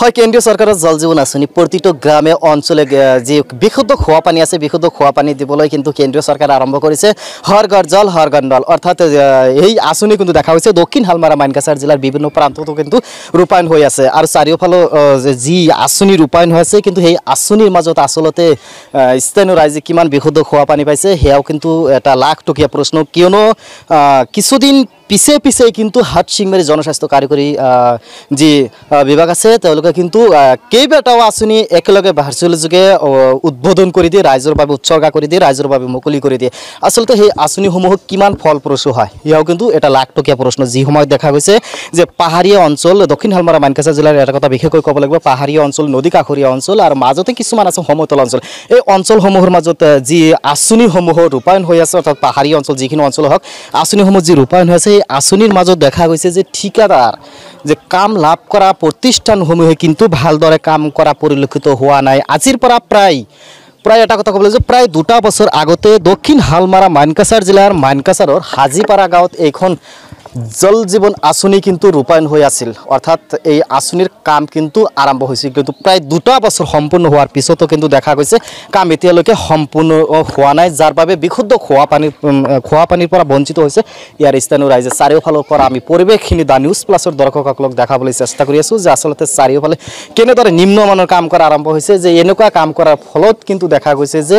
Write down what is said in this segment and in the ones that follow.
হয় কেন্দ্ৰীয় চৰকাৰৰ জল জীৱন আঁচনি প্ৰতিটো গ্ৰামে অঞ্চলে যি বিশুদ্ধ খোৱা পানী আছে বিশুদ্ধ খোৱা পানী দিবলৈ কিন্তু কেন্দ্ৰীয় চৰকাৰে আৰম্ভ কৰিছে হৰ ঘৰ জল হৰ গড় নল অৰ্থাৎ এই আঁচনি কিন্তু দেখা হয়েছে দক্ষিণ হালমাৰা মাইনকাসাৰ জিলাৰ বিভিন্ন প্ৰান্ততো কিন্তু ৰূপায়ণ হৈ আছে আৰু চাৰিওফালও যি আঁচনি ৰূপায়ণ হৈ আছে কিন্তু সেই আঁচনিৰ মাজত আচলতে স্থানীয় ৰাইজে কিমান বিশুদ্ধ খোয়া পানি পাইছে সেয়াও কিন্তু এটা লাখটকীয়া প্ৰশ্ন কিয়নো কিছুদিন পিছে পিছে কিন্তু হাট সিংবাড়ি জনস্বাস্থ্য কারিকরি যে বিভাগ আছে কিন্তু কেবাটাও আসনি একলগে ভার্চুয়াল যোগে উদ্বোধন কৰি দিয়ে ৰাইজৰ বাবে উৎসৰ্গা কৰি দিয়ে ৰাইজৰ বাবে মুকলি কৰি দিয়ে আসল সেই আসনি সমূহ কিমান ফলপ্ৰসূ হয় ইয়াও কিন্তু এটা লাখটকিয়া প্ৰশ্ন যি সময় দেখা গৈছে যে পাহাড়িয়া অঞ্চল দক্ষিণ হালমাৰা মানকাছা জিলাৰ এটা কথা বিশেষ কব লাগিব পাহাড়িয়া অঞ্চল নদী কাষৰিয়া অঞ্চল আৰু মাজতে কিছু আছে সমতল অঞ্চল এই অঞ্চলসমূহেৰ মাজত যি আসনিসমূহ ৰূপায়ণ হৈ আছে অৰ্থাৎ পাহাড়ি অঞ্চল যখন অঞ্চল হোক আসনিসমূহ যে ৰূপায়ণ হয়ে আছে সেই এই আঁচনিৰ মাজত দেখা গৈছে যে ঠিকাদাৰ যে কাম লাভ কৰা প্ৰতিষ্ঠানসমূহে কিন্তু ভালদৰে কাম কৰা পৰিলক্ষিত হোৱা নাই আজিৰ পৰা প্ৰায় প্ৰায় এটা কথা ক'বলৈ যে প্ৰায় দুটা বছৰ আগতে দক্ষিণ হালমাৰা মানকাছাৰ জিলাৰ মানকাছাৰৰ হাজিপাৰা গাঁৱত এখন জল জীৱন আঁচনি কিন্তু ৰূপায়ণ হৈ আছিল অৰ্থাৎ এই আঁচনিৰ কাম কিন্তু আৰম্ভ হৈছিল কিন্তু প্ৰায় দুটা বছৰ সম্পূৰ্ণ হোৱাৰ পিছতো কিন্তু দেখা গৈছে কাম এতিয়ালৈকে সম্পূৰ্ণ হোৱা নাই যাৰ বাবে বিশুদ্ধ খোয়া পানিৰ খোয়া পৰা বঞ্চিত হৈছে ইয়াৰ স্থানীয় ৰাইজে চাৰিওফালৰ পৰা আমি পৰিৱেশখিনি দ্য নিউজ প্লাছৰ দৰ্শকসকলক দেখাবলৈ চেষ্টা কৰি আছোঁ যে আচলতে চাৰিওফালে কেনেদৰে নিম্নমানৰ কাম কৰা আৰম্ভ হৈছে যে এনেকুৱা কাম কৰাৰ ফলত কিন্তু দেখা গৈছে যে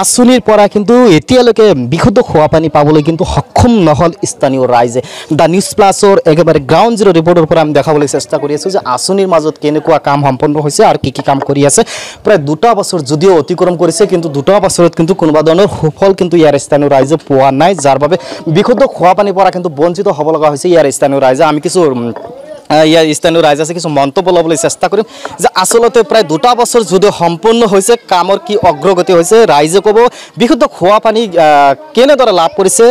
আঁচনিৰ পৰা কিন্তু এতিয়ালৈকে বিশুদ্ধ খোৱা পানী পাবলৈ কিন্তু সক্ষম নহল স্থানীয় ৰাইজে দ্য নিউজ প্লাছৰ একেবাৰে গ্ৰাউণ্ড জিৰ' ৰিপৰ্টৰ পৰা আমি দেখাবলৈ চেষ্টা কৰি আছোঁ যে আঁচনিৰ মাজত কেনেকুৱা কাম সম্পন্ন হৈছে আৰু কি কি কাম কৰি আছে প্ৰায় দুটা বছৰ যদিও অতিক্ৰম কৰিছে কিন্তু দুটা বছৰত কিন্তু কোনোবা ধৰণৰ সুফল কিন্তু ইয়াৰ স্থানীয় ৰাইজে পোৱা নাই যাৰ বাবে বিশুদ্ধ খোৱা পানীৰ পৰা কিন্তু বঞ্চিত হ'ব লগা হৈছে ইয়াৰ স্থানীয় ৰাইজে আমি কিছু ইয়াৰ স্থানীয় ৰাইজ আছে কিছু মন্তব্য ল'বলৈ চেষ্টা কৰিম যে আচলতে প্ৰায় দুটা বছৰ যদিও সম্পূৰ্ণ হৈছে কামৰ কি অগ্ৰগতি হৈছে ৰাইজে কব বিশুদ্ধ খোয়া পানি কেনেদৰে লাভ কৰিছে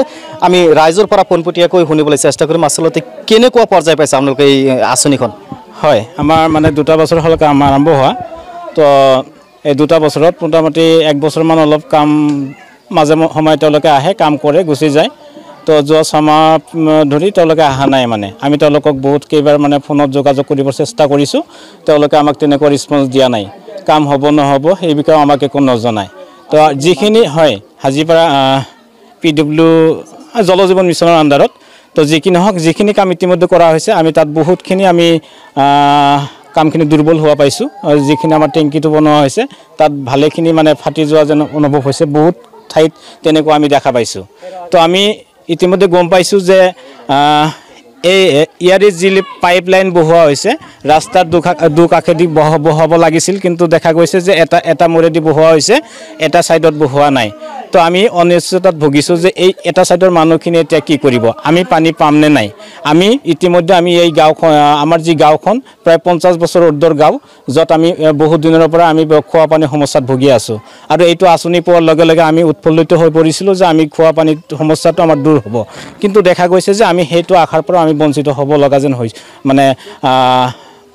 আমি ৰাইজৰ পৰা পোনপটীয়াকৈ শুনিবলৈ চেষ্টা কৰিম আচলতে কেনেকুৱা পৰ্যায় পাইছে আপোনালোকে এই আঁচনিখন হয় আমাৰ মানে দুটা বছৰ হলকে কাম আৰম্ভ হোৱা তো এই দুটা বছৰত মোটামুটি এক বছৰমান অলপ কাম মাজে সময়ে তেওঁলোকে আহে কাম কৰে গুচি যায় তো যোৱা ছমাহ ধৰি তেওঁলোকে অহা নাই মানে আমি তেওঁলোকক বহুত কেইবাৰ মানে ফোনত যোগাযোগ কৰিবৰ চেষ্টা কৰিছোঁ তেওঁলোকে আমাক তেনেকুৱা ৰেছপঞ্চ দিয়া নাই কাম হ'ব নহ'ব সেই বিষয়ে আমাক একো নজনায় তো যিখিনি হয় হাজিপাৰা পি ডব্লিউ জল জীৱন মিছনৰ আণ্ডাৰত তো যি কি নহওক যিখিনি কাম ইতিমধ্যে কৰা হৈছে আমি তাত বহুতখিনি আমি কামখিনি দুৰ্বল হোৱা পাইছোঁ আৰু যিখিনি আমাৰ টেংকিটো বনোৱা হৈছে তাত ভালেখিনি মানে ফাটি যোৱা যেন অনুভৱ হৈছে বহুত ঠাইত তেনেকুৱা আমি দেখা পাইছোঁ তো আমি ইতিমধ্যে গম পাইছোঁ যে এই ইয়াৰে যি পাইপলাইন বহোৱা হৈছে ৰাস্তাৰ দুকাষেদি বহাব লাগিছিল কিন্তু দেখা গৈছে যে এটা এটা মূৰেদি বহোৱা হৈছে এটা ছাইডত বহোৱা নাই তো আমি অনিশ্চয়তাত ভুগিছোঁ যে এই এটা ছাইডৰ মানুহখিনিয়ে এতিয়া কি কৰিব আমি পানী পামনে নাই আমি ইতিমধ্যে আমি এই গাঁওখন আমাৰ যি গাঁওখন প্ৰায় পঞ্চাছ বছৰ উৰ্ধৰ গাঁও য'ত আমি বহুত দিনৰ পৰা আমি খোৱা পানীৰ সমস্যাত ভুগি আছোঁ আৰু এইটো আঁচনি পোৱাৰ লগে লগে আমি উৎফুল্লিত হৈ পৰিছিলোঁ যে আমি খোৱা পানী সমস্যাটো আমাৰ দূৰ হ'ব কিন্তু দেখা গৈছে যে আমি সেইটো আশাৰ পৰা আমি বঞ্চিত হ'ব লগা যেন হৈ মানে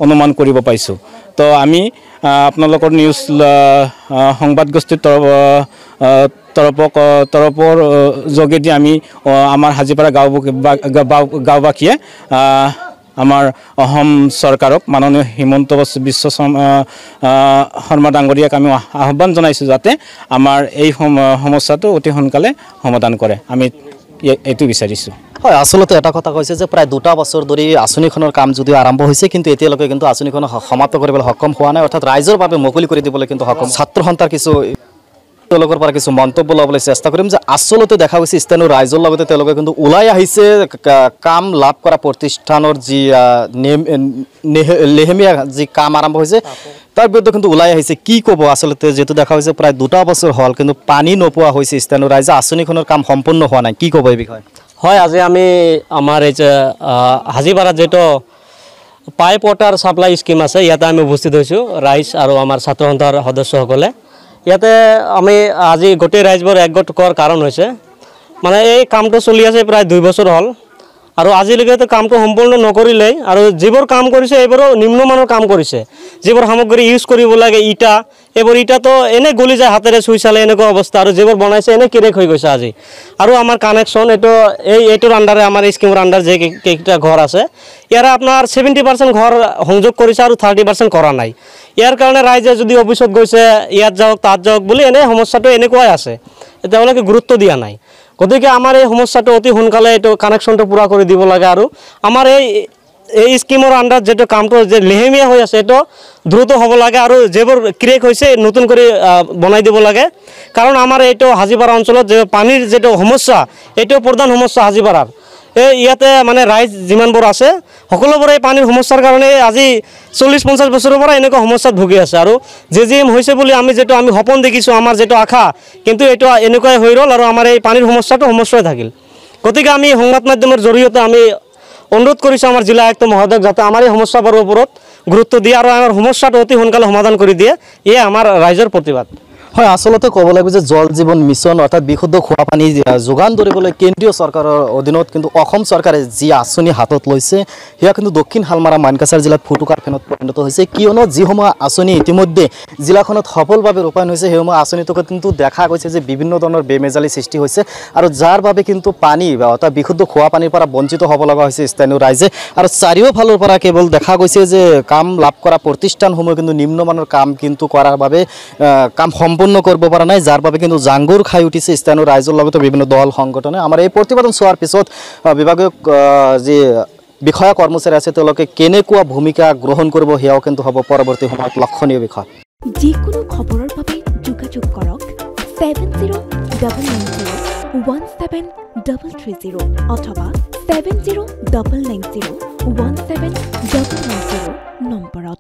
অনুমান কৰিব পাইছোঁ তো আমি আপোনালোকৰ নিউজ সংবাদ গোষ্ঠীৰ তৰফ তৰফক তৰফৰ যোগেদি আমি আমাৰ হাজিপাৰা গাঁও গাঁওবাসীয়ে আমাৰ অসম চৰকাৰক মাননীয় হিমন্ত বিশ্ব শৰ্মা ডাঙৰীয়াক আমি আহ্বান জনাইছোঁ যাতে আমাৰ এই সমস্যাটো অতি সোনকালে সমাধান কৰে আমি এইটো বিচাৰিছোঁ হয় আচলতে এটা কথা কৈছে যে প্ৰায় দুটা বছৰ ধৰি আঁচনিখনৰ কাম যদিও আৰম্ভ হৈছে কিন্তু এতিয়ালৈকে কিন্তু আঁচনিখন সমাপ্ত কৰিবলৈ সক্ষম হোৱা নাই অৰ্থাৎ ৰাইজৰ বাবে মুকলি কৰি দিবলৈ কিন্তু সক্ষম ছাত্ৰ সন্থাৰ কিছু তেওঁলোকৰ পৰা কিছু মন্তব্য ল'বলৈ চেষ্টা কৰিম যে আচলতে দেখা গৈছে স্থানীয় ৰাইজৰ লগতে তেওঁলোকে কিন্তু ওলাই আহিছে কাম লাভ কৰা প্ৰতিষ্ঠানৰ যি লেহেমীয়া যি কাম আৰম্ভ হৈছে তাৰ বিৰুদ্ধে কিন্তু ওলাই আহিছে কি ক'ব আচলতে যিহেতু দেখা গৈছে প্ৰায় দুটা বছৰ হ'ল কিন্তু পানী নোপোৱা হৈছে স্থানীয় ৰাইজে আঁচনিখনৰ কাম সম্পূৰ্ণ হোৱা নাই কি ক'ব এই বিষয়ে হয় আজি আমি আমাৰ এই যে হাজিপাৰাত যিটো পাইপ ৱাটাৰ ছাপ্লাই স্কিম আছে ইয়াতে আমি উপস্থিত হৈছোঁ ৰাইজ আৰু আমাৰ ছাত্ৰ সন্থাৰ সদস্যসকলে ইয়াতে আমি আজি গোটেই ৰাইজবোৰ একগোট কৰাৰ কাৰণ হৈছে মানে এই কামটো চলি আছে প্ৰায় দুই বছৰ হ'ল আৰু আজিলৈকেতো কামটো সম্পূৰ্ণ নকৰিলেই আৰু যিবোৰ কাম কৰিছে এইবোৰো নিম্নমানৰ কাম কৰিছে যিবোৰ সামগ্ৰী ইউজ কৰিব লাগে ইটা এবাৰ এতিয়া তো এনে গলি যায় হাতেৰে চুই চালে এনেকুৱা অৱস্থা আৰু যিবোৰ বনাইছে এনে কিৰেক হৈ গৈছে আজি আৰু আমাৰ কানেকশ্যন এইটো এই এইটোৰ আণ্ডাৰে আমাৰ স্কিমৰ আণ্ডাৰ যে কেইটা ঘৰ আছে ইয়াৰে আপোনাৰ ছেভেণ্টি পাৰ্চেণ্ট ঘৰ সংযোগ কৰিছে আৰু থাৰ্টি পাৰ্চেণ্ট কৰা নাই ইয়াৰ কাৰণে ৰাইজে যদি অফিচত গৈছে ইয়াত যাওক তাত যাওক বুলি এনে সমস্যাটো এনেকুৱাই আছে তেওঁলোকে গুৰুত্ব দিয়া নাই গতিকে আমাৰ এই সমস্যাটো অতি সোনকালে এইটো কানেকশ্যনটো পূৰা কৰি দিব লাগে আৰু আমাৰ এই এই স্কিমৰ আণ্ডাৰত যিটো কামটো যে লেহেমীয়া হৈ আছে সেইটো দ্ৰুত হ'ব লাগে আৰু যিবোৰ ক্ৰিয়েট হৈছে নতুন কৰি বনাই দিব লাগে কাৰণ আমাৰ এইটো হাজিপাৰা অঞ্চলত পানীৰ যিটো সমস্যা এইটো প্ৰধান সমস্যা হাজিপাৰাৰ এই ইয়াতে মানে ৰাইজ যিমানবোৰ আছে সকলোবোৰ এই পানীৰ সমস্যাৰ কাৰণে আজি চল্লিছ পঞ্চাছ বছৰৰ পৰা এনেকুৱা সমস্যাত ভুগি আছে আৰু যে জি এম হৈছে বুলি আমি যিটো আমি সপোন দেখিছোঁ আমাৰ যিটো আশা কিন্তু এইটো এনেকুৱাই হৈ ৰ'ল আৰু আমাৰ এই পানীৰ সমস্যাটো সমস্যাই থাকিল গতিকে আমি সংবাদ মাধ্যমৰ জৰিয়তে আমি অনুৰোধ কৰেছো আমাৰ জেলা আয়ুক্ত মহোদয় যাতে আমাৰ এই সমস্যাবোৰৰ ওপৰত গুৰুত্ব দিয়ে আৰ আমাৰ সমস্যাটা অতি সোনকালে সমাধান কৰে দিয়ে এ আমাৰ ৰাইজৰ প্ৰতিবাদ হয় আচলতে ক'ব লাগিব যে জল জীৱন মিছন অৰ্থাৎ বিশুদ্ধ খোৱা পানী যোগান ধৰিবলৈ কেন্দ্ৰীয় চৰকাৰৰ অধীনত কিন্তু অসম চৰকাৰে যি আঁচনি হাতত লৈছে সেয়া কিন্তু দক্ষিণ শালমাৰা মানকাছাৰ জিলাত ফুটুকাৰ ফেনত পৰিণত হৈছে কিয়নো যিসমূহ আঁচনি ইতিমধ্যে জিলাখনত সফলভাৱে ৰূপায়ণ হৈছে সেইসমূহ আঁচনিটোকে কিন্তু দেখা গৈছে যে বিভিন্ন ধৰণৰ বেমেজালি সৃষ্টি হৈছে আৰু যাৰ বাবে কিন্তু পানী অৰ্থাৎ বিশুদ্ধ খোৱা পানীৰ পৰা বঞ্চিত হ'ব লগা হৈছে স্থানীয় ৰাইজে আৰু চাৰিওফালৰ পৰা কেৱল দেখা গৈছে যে কাম লাভ কৰা প্ৰতিষ্ঠানসমূহে কিন্তু নিম্নমানৰ কাম কিন্তু কৰাৰ বাবে কাম সম্ভৱ সম্পূর্ণ করব পারা নাই যার বাবে কিন্তু জাঙ্গুর খাই উঠিছে স্থানীয় রাইজর বিভিন্ন দল সংগঠনে আমার এই প্রতিবেদন চার পিছত বিভাগীয় যে বিষয়া কর্মচারী আছে কেনে ভূমিকা গ্রহণ করব সেও কিন্তু হব পরবর্তী সময় লক্ষণীয় বিষয় যিকোন খবরের যোগাযোগ করক seven zero double nine zero one seven double three zero অথবা seven zero double nine zero one seven double nine zero নম্বর